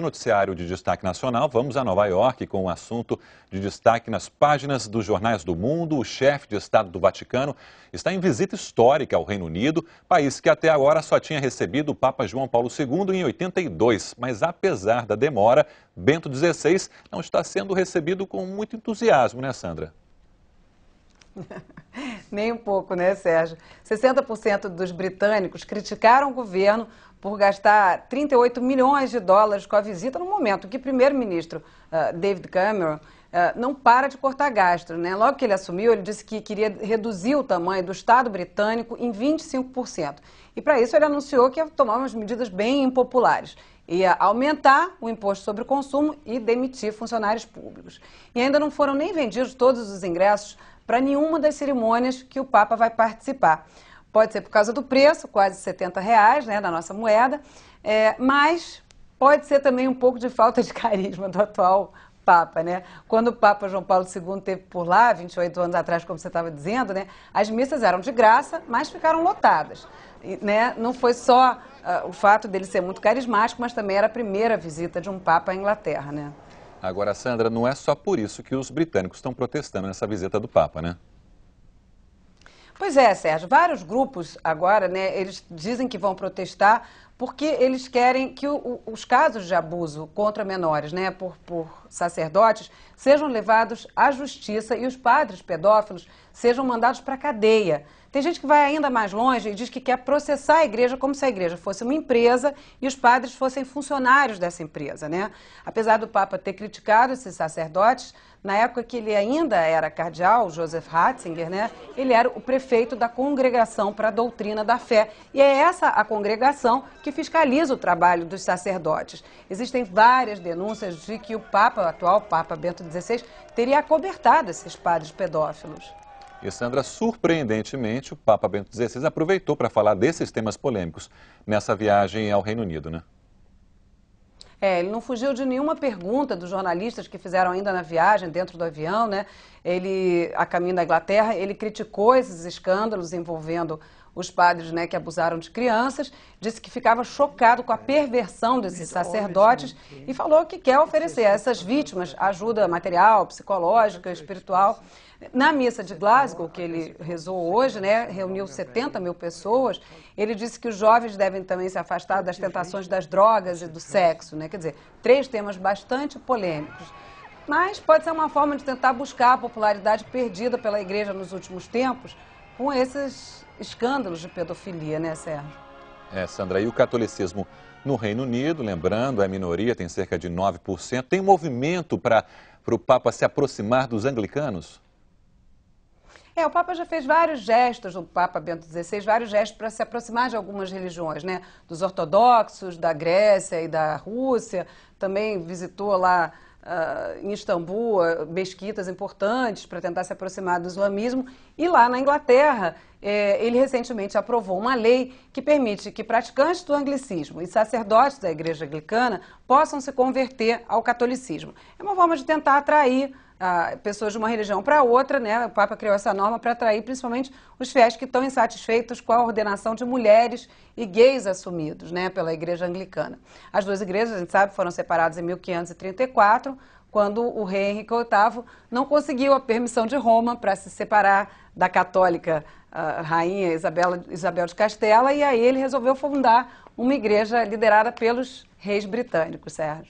Do noticiário de destaque nacional, vamos a Nova York com um assunto de destaque nas páginas dos jornais do mundo. O chefe de Estado do Vaticano está em visita histórica ao Reino Unido, país que até agora só tinha recebido o Papa João Paulo II em 82. Mas apesar da demora, Bento XVI não está sendo recebido com muito entusiasmo, né, Sandra? Nem um pouco, né, Sérgio? 60% dos britânicos criticaram o governo por gastar 38 milhões de dólares com a visita no momento que o primeiro-ministro uh, David Cameron uh, não para de cortar gastos. Né? Logo que ele assumiu, ele disse que queria reduzir o tamanho do Estado britânico em 25%. E para isso ele anunciou que ia tomar umas medidas bem impopulares. Ia aumentar o imposto sobre o consumo e demitir funcionários públicos. E ainda não foram nem vendidos todos os ingressos para nenhuma das cerimônias que o Papa vai participar. Pode ser por causa do preço, quase 70 reais né, da nossa moeda, é, mas pode ser também um pouco de falta de carisma do atual Papa, né? Quando o Papa João Paulo II teve por lá, 28 anos atrás, como você estava dizendo, né? As missas eram de graça, mas ficaram lotadas. E, né? Não foi só uh, o fato dele ser muito carismático, mas também era a primeira visita de um Papa à Inglaterra, né? Agora, Sandra, não é só por isso que os britânicos estão protestando nessa visita do Papa, né? Pois é, Sérgio. Vários grupos agora, né, eles dizem que vão protestar porque eles querem que o, o, os casos de abuso contra menores, né, por, por sacerdotes, sejam levados à justiça e os padres pedófilos sejam mandados para a cadeia. Tem gente que vai ainda mais longe e diz que quer processar a igreja como se a igreja fosse uma empresa e os padres fossem funcionários dessa empresa, né? Apesar do Papa ter criticado esses sacerdotes, na época que ele ainda era cardeal, Joseph Ratzinger, né? Ele era o prefeito da congregação para a doutrina da fé. E é essa a congregação que que fiscaliza o trabalho dos sacerdotes. Existem várias denúncias de que o Papa, o atual Papa Bento XVI, teria acobertado esses padres pedófilos. E Sandra, surpreendentemente, o Papa Bento XVI aproveitou para falar desses temas polêmicos nessa viagem ao Reino Unido, né? É, ele não fugiu de nenhuma pergunta dos jornalistas que fizeram ainda na viagem, dentro do avião, né? Ele, a caminho da Inglaterra, ele criticou esses escândalos envolvendo os padres né, que abusaram de crianças, disse que ficava chocado com a perversão desses é sacerdotes e falou que quer é oferecer a essas né? vítimas ajuda material, psicológica, é espiritual. Na missa de Glasgow, que ele tá rezou hoje, né, reuniu 70 mil pessoas, ele disse que os jovens devem também se afastar das tentações das drogas e do sexo. Né? Quer dizer, três temas bastante polêmicos. Mas pode ser uma forma de tentar buscar a popularidade perdida pela igreja nos últimos tempos, com esses escândalos de pedofilia, né, Sérgio? É, Sandra, e o catolicismo no Reino Unido, lembrando, a é minoria tem cerca de 9%, tem movimento para o Papa se aproximar dos anglicanos? É, o Papa já fez vários gestos, o Papa Bento XVI, vários gestos para se aproximar de algumas religiões, né? Dos ortodoxos, da Grécia e da Rússia. Também visitou lá Uh, em Istambul, ah, mesquitas importantes para tentar se aproximar do islamismo. E lá na Inglaterra, eh, ele recentemente aprovou uma lei que permite que praticantes do anglicismo e sacerdotes da igreja anglicana possam se converter ao catolicismo. É uma forma de tentar atrair pessoas de uma religião para outra, né? O Papa criou essa norma para atrair principalmente os fiéis que estão insatisfeitos com a ordenação de mulheres e gays assumidos, né, pela Igreja Anglicana. As duas igrejas, a gente sabe, foram separadas em 1534, quando o rei Henrique VIII não conseguiu a permissão de Roma para se separar da católica ah, rainha Isabela, Isabel de Castela, e aí ele resolveu fundar uma igreja liderada pelos reis britânicos, Sérgio.